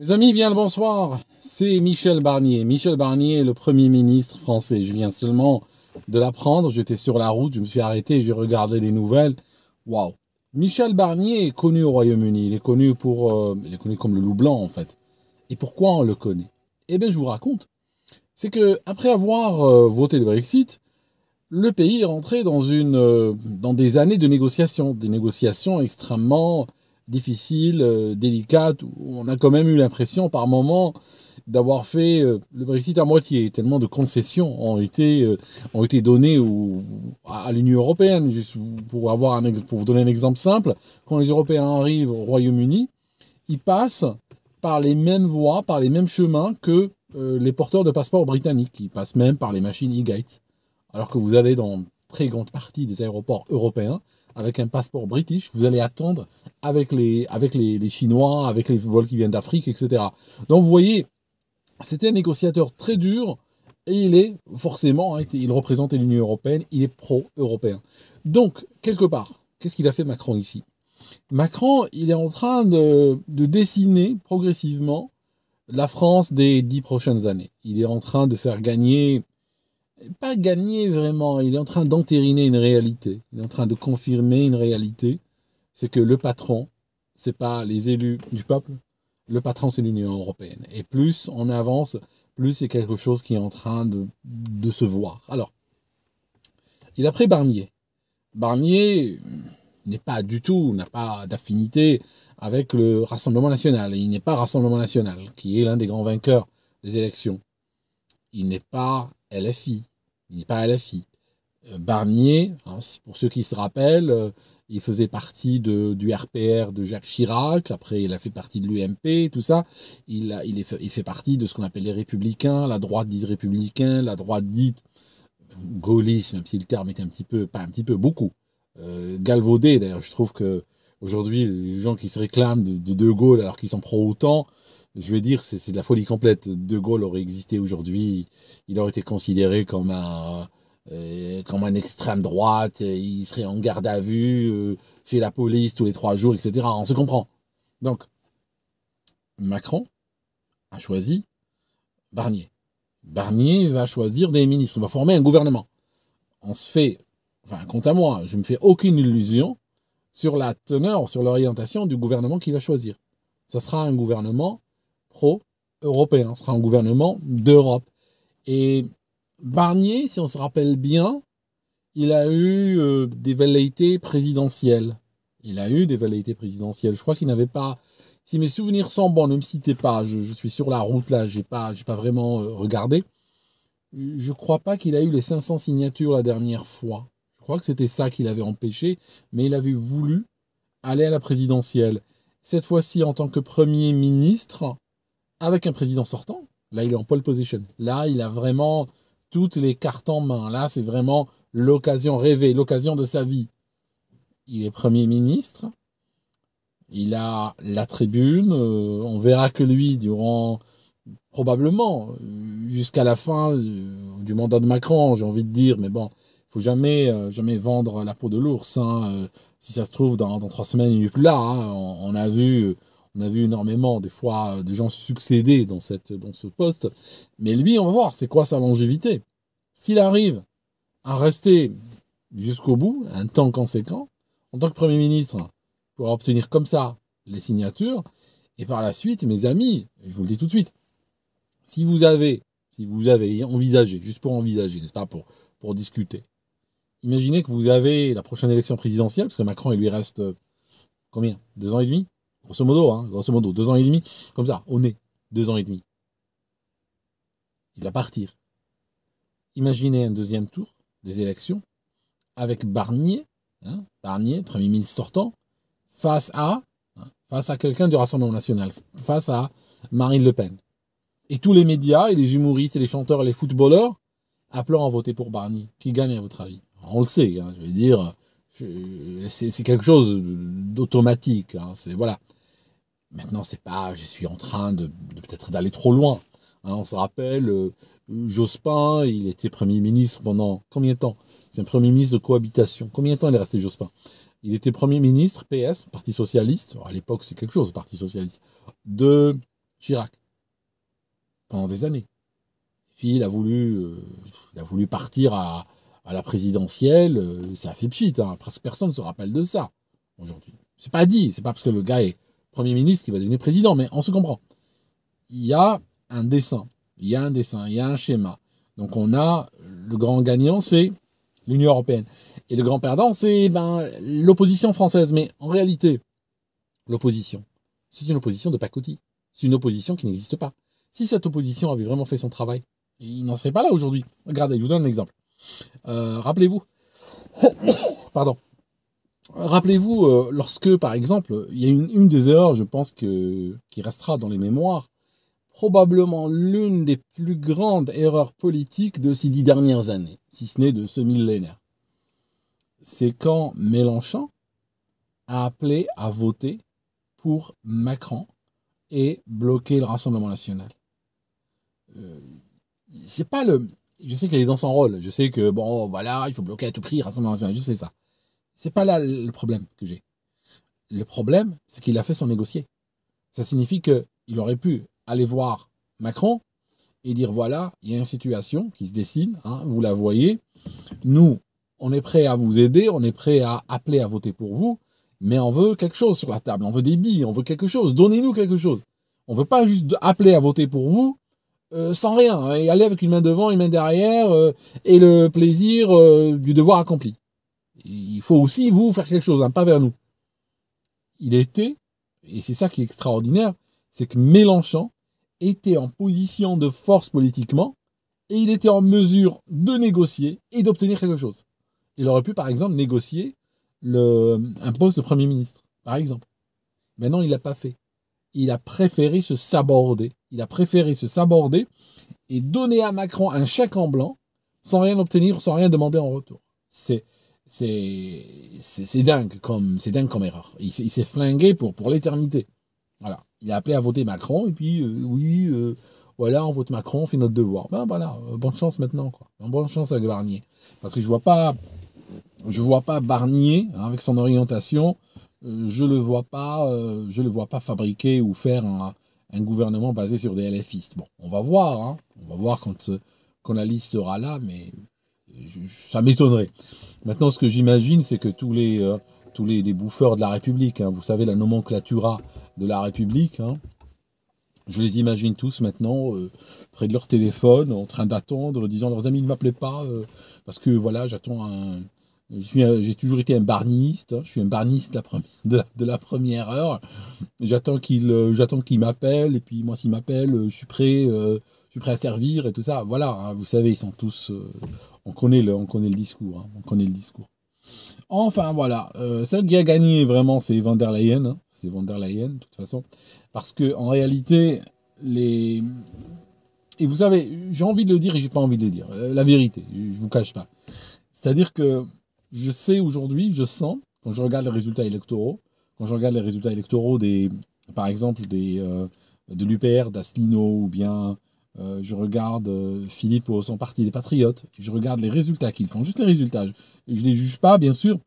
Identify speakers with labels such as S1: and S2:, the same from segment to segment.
S1: Mes amis, bien le bonsoir. C'est Michel Barnier. Michel Barnier est le Premier ministre français. Je viens seulement de l'apprendre. J'étais sur la route, je me suis arrêté, j'ai regardé les nouvelles. Waouh. Michel Barnier est connu au Royaume-Uni. Il est connu pour, euh, il est connu comme le loup blanc en fait. Et pourquoi on le connaît Eh bien, je vous raconte. C'est que après avoir euh, voté le Brexit, le pays est rentré dans une, euh, dans des années de négociations, des négociations extrêmement difficile, euh, délicate, on a quand même eu l'impression par moment d'avoir fait euh, le Brexit à moitié. Tellement de concessions ont été, euh, ont été données à l'Union européenne. pour, avoir pour vous donner un exemple simple, quand les Européens arrivent au Royaume-Uni, ils passent par les mêmes voies, par les mêmes chemins que les porteurs de passeports britanniques. Ils passent même par les machines e-gates. Alors que vous allez dans très grande partie des aéroports européens, avec un passeport british, vous allez attendre avec les, avec les, Chinois, avec les vols qui viennent d'Afrique, etc. Donc vous voyez, c'était un négociateur très dur et il est forcément, hein, il représente l'Union européenne, il est pro-européen. Donc, quelque part, qu'est-ce qu'il a fait Macron ici Macron, il est en train de dessiner progressivement la France des dix prochaines années. Il est en train de faire gagner pas gagné vraiment. Il est en train d'entériner une réalité. Il est en train de confirmer une réalité. C'est que le patron, c'est pas les élus du peuple. Le patron, c'est l'Union européenne. Et plus on avance, plus c'est quelque chose qui est en train de, de se voir. Alors, il a pris Barnier. Barnier n'est pas du tout, n'a pas d'affinité avec le Rassemblement national. il n'est pas Rassemblement national, qui est l'un des grands vainqueurs des élections. Il n'est pas LFI, il n'est pas LFI. Euh, Barnier, hein, pour ceux qui se rappellent, euh, il faisait partie de, du RPR de Jacques Chirac, après il a fait partie de l'UMP, tout ça. Il, a, il, il fait partie de ce qu'on appelle les républicains, la droite dite républicain, la droite dite gaulliste, même si le terme est un petit peu, pas un petit peu, beaucoup. Euh, galvaudé d'ailleurs, je trouve que Aujourd'hui, les gens qui se réclament de De, Gaulle alors qu'ils s'en prend autant, je vais dire, c'est de la folie complète. De Gaulle aurait existé aujourd'hui, il aurait été considéré comme un, euh, comme un extrême droite, il serait en garde à vue euh, chez la police tous les trois jours, etc. On se comprend. Donc, Macron a choisi Barnier. Barnier va choisir des ministres, va former un gouvernement. On se fait, enfin, compte à moi, je ne me fais aucune illusion sur la teneur, sur l'orientation du gouvernement qu'il va choisir. Ça sera un gouvernement pro-européen, ce sera un gouvernement d'Europe. Et Barnier, si on se rappelle bien, il a eu euh, des velléités présidentielles. Il a eu des velléités présidentielles. Je crois qu'il n'avait pas. Si mes souvenirs sont bons, ne me citez pas. Je, suis sur la route là. J'ai pas, pas vraiment euh, regardé. Je crois pas qu'il a eu les 500 signatures la dernière fois crois que c'était ça qu'il avait empêché, mais il avait voulu aller à la présidentielle. Cette fois-ci en tant que Premier ministre, avec un président sortant. Là, il est en pole position. Là, il a vraiment toutes les cartes en main. Là, c'est vraiment l'occasion rêvée, l'occasion de sa vie. Il est Premier ministre. Il a la tribune. Euh, on verra que lui, durant probablement euh, jusqu'à la fin euh, du mandat de Macron, j'ai envie de dire, mais bon, faut jamais, faut euh, jamais vendre la peau de l'ours. Hein. Euh, si ça se trouve, dans, dans trois semaines, il n'est plus là. Hein. On, a vu, on a vu énormément, des fois, euh, des gens succéder dans, cette, dans ce poste. Mais lui, on va voir, c'est quoi sa longévité. S'il arrive à rester jusqu'au bout, un temps conséquent, en tant que Premier ministre, pour obtenir comme ça les signatures, et par la suite, mes amis, je vous le dis tout de suite, si vous avez, si vous avez envisagé, juste pour envisager, n'est-ce pas, pour, pour discuter, imaginez que vous avez la prochaine élection présidentielle, parce que Macron, il lui reste euh, combien Deux ans et demi Grosso modo, hein, modo, deux ans et demi, comme ça, au nez, deux ans et demi. Il va partir. Imaginez un deuxième tour des élections avec Barnier, hein, Barnier, Premier ministre sortant, face à, hein, face à quelqu'un du Rassemblement national, face à Marine Le Pen. Et tous les médias, et les humoristes, et les chanteurs, les footballeurs, appelant à voter pour Barnier. Qui gagne à votre avis on le sait, hein, je veux dire, c'est quelque chose d'automatique. Hein, c'est voilà. Maintenant, c'est pas, je suis en train de, peut-être d'aller trop loin. Hein, on se rappelle, euh, Jospin, il était Premier ministre pendant combien de temps C'est un Premier ministre de cohabitation. Combien de temps il est resté Jospin Il était Premier ministre, PS, Parti Socialiste, à l'époque c'est quelque chose, Parti Socialiste, de Chirac, pendant des années. Puis a voulu, euh, il a voulu partir à, à la présidentielle, euh, ça fait pchit. parce hein. Presque personne ne se rappelle de ça aujourd'hui. C'est pas dit, c'est pas parce que le gars est Premier ministre qu'il va devenir président, mais on se comprend. Il y a un dessin, il y a un dessin, il y a un schéma. Donc on a le grand gagnant, c'est l'Union européenne. Et le grand perdant, c'est ben, l'opposition française. Mais en réalité, l'opposition, c'est une opposition de pacotille. C'est une opposition qui n'existe pas. Si cette opposition avait vraiment fait son travail, il n'en serait pas là aujourd'hui. Regardez, je vous donne un exemple. Euh, rappelez-vous, pardon, rappelez-vous euh, lorsque, par exemple, il y a une, des erreurs, je pense que qui restera dans les mémoires, probablement l'une des plus grandes erreurs politiques de ces dix dernières années, si ce n'est de ce millénaire. C'est quand Mélenchon a appelé à voter pour Macron et bloquer le Rassemblement national. Euh, c'est pas le, je sais qu'elle est dans son rôle. Je sais que, bon, voilà, il faut bloquer à tout prix, rassemblement national, je sais ça. C'est pas là le problème que j'ai. Le problème, c'est qu'il a fait son négocier. Ça signifie qu'il aurait pu aller voir Macron et dire voilà, il y a une situation qui se dessine, hein, vous la voyez. Nous, on est prêt à vous aider, on est prêt à appeler à voter pour vous, mais on veut quelque chose sur la table, on veut des billes, on veut quelque chose, donnez-nous quelque chose. On ne veut pas juste appeler à voter pour vous euh, sans rien, hein. et aller avec une main devant, une main derrière, euh, et le plaisir euh, du devoir accompli. Il faut aussi vous faire quelque chose, un hein, pas vers nous. Il était, et c'est ça qui est extraordinaire, c'est que Mélenchon était en position de force politiquement, et il était en mesure de négocier et d'obtenir quelque chose. Il aurait pu, par exemple, négocier le, un poste de Premier ministre, par exemple. Maintenant, il ne l'a pas fait il a préféré se saborder. Il a préféré se saborder et donner à Macron un chèque en blanc sans rien obtenir, sans rien demander en retour. C'est c'est c'est dingue comme c'est dingue comme erreur. Il, s'est flingué pour pour l'éternité. Voilà, il a appelé à voter Macron et puis euh, oui euh, voilà on vote Macron, on fait notre devoir. Ben voilà, euh, bonne chance maintenant quoi. Ben, bonne chance à Barnier parce que je vois pas je vois pas Barnier hein, avec son orientation euh, je le vois pas, euh, je le vois pas fabriquer ou faire un, gouvernement basé sur des LFistes. Bon, on va voir, hein. on va voir quand, euh, quand la liste sera là, mais ça m'étonnerait. Maintenant, ce que j'imagine, c'est que tous les tous les, bouffeurs de la République, hein, vous savez la nomenclatura de la République. Hein, je les imagine tous maintenant près de leur téléphone, en train d'attendre, disant leurs amis ne m'appelaient pas parce que voilà, j'attends un, j'ai toujours été un barniste, hein. je suis un barniste de la première, de la, première heure. J'attends qu'il euh, j'attends qu'il m'appelle, et puis moi s'il m'appelle, euh, je suis prêt, euh, je suis prêt à servir et tout ça. Voilà, hein, vous savez, ils sont tous. on, connaît le, on connaît le discours. Hein. on connaît le discours. Enfin voilà, celle qui a gagné vraiment, c'est Van der Leyen. c'est Van der Leyen, de toute façon. Parce que en réalité, les. Et vous savez, j'ai envie de le dire et j'ai pas envie de le dire. La vérité, je vous cache pas. C'est-à-dire que je sais aujourd'hui, je sens, quand je regarde les résultats électoraux, quand je regarde les résultats électoraux des, par exemple, des, euh, de l'UPR, d'Asselineau, ou bien euh, je regarde euh, Philippe au son parti des Patriotes, je regarde les résultats qu'ils font, juste les résultats. Je ne les juge pas, bien sûr,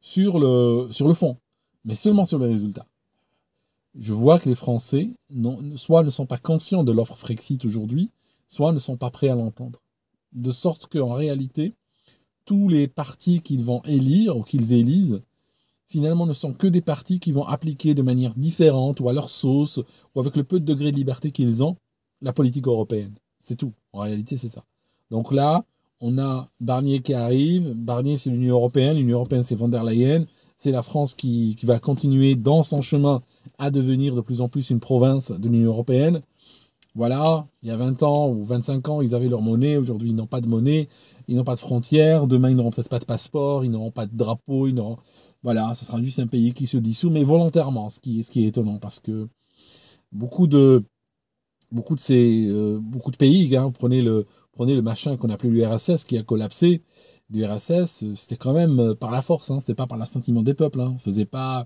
S1: sur le, sur le fond, mais seulement sur les résultats. Je vois que les Français, soit ne sont pas conscients de l'offre Frexit aujourd'hui, soit ne sont pas prêts à l'entendre. De sorte qu'en réalité, tous les partis qu'ils vont élire ou qu'ils élisent, finalement, ne sont que des partis qui vont appliquer de manière différente ou à leur sauce ou avec le peu de degré de liberté qu'ils ont la politique européenne. C'est tout. En réalité, c'est ça. Donc là, on a Barnier qui arrive. Barnier, c'est l'Union européenne. L'Union européenne, c'est von der Leyen. C'est la France qui, qui, va continuer dans son chemin à devenir de plus en plus une province de l'Union européenne voilà, il y a 20 ans ou 25 ans, ils avaient leur monnaie, aujourd'hui ils n'ont pas de monnaie, ils n'ont pas de frontières, demain ils n'auront peut-être pas de passeport, ils n'auront pas de drapeau, ils n'auront... Voilà, ce sera juste un pays qui se dissout, mais volontairement, ce qui, ce qui est étonnant, parce que beaucoup de, beaucoup de, ces, euh, beaucoup de pays, hein, prenez, le, prenez le machin qu'on appelait l'URSS qui a collapsé, l'URSS, c'était quand même euh, par la force, hein, c'était pas par l'assentiment des peuples, hein, on faisait pas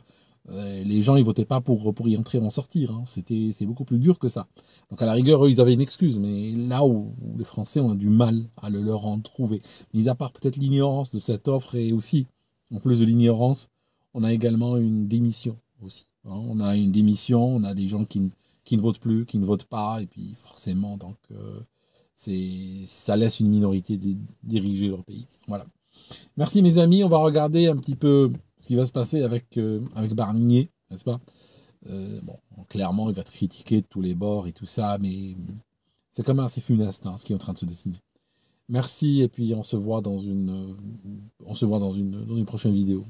S1: euh, les gens, ils votaient pas pour, pour y entrer ou en sortir. Hein. C'était, c'est beaucoup plus dur que ça. Donc à la rigueur, eux, ils avaient une excuse. Mais là où, les Français ont du mal à le leur en trouver, mis à part peut-être l'ignorance de cette offre et aussi, en plus de l'ignorance, on a également une démission aussi. Hein. On a une démission, on a des gens qui, ne votent plus, qui ne votent pas, et puis forcément, donc euh, c'est, ça laisse une minorité diriger leur pays. Voilà. Merci mes amis, on va regarder un petit peu ce qui va se passer avec, euh, avec Barnier, n'est-ce pas euh, Bon, clairement, il va être critiqué de tous les bords et tout ça, mais euh, c'est quand même assez funeste hein, ce qui est en train de se dessiner. Merci, et puis on se voit dans une, on se voit dans une, dans une prochaine vidéo.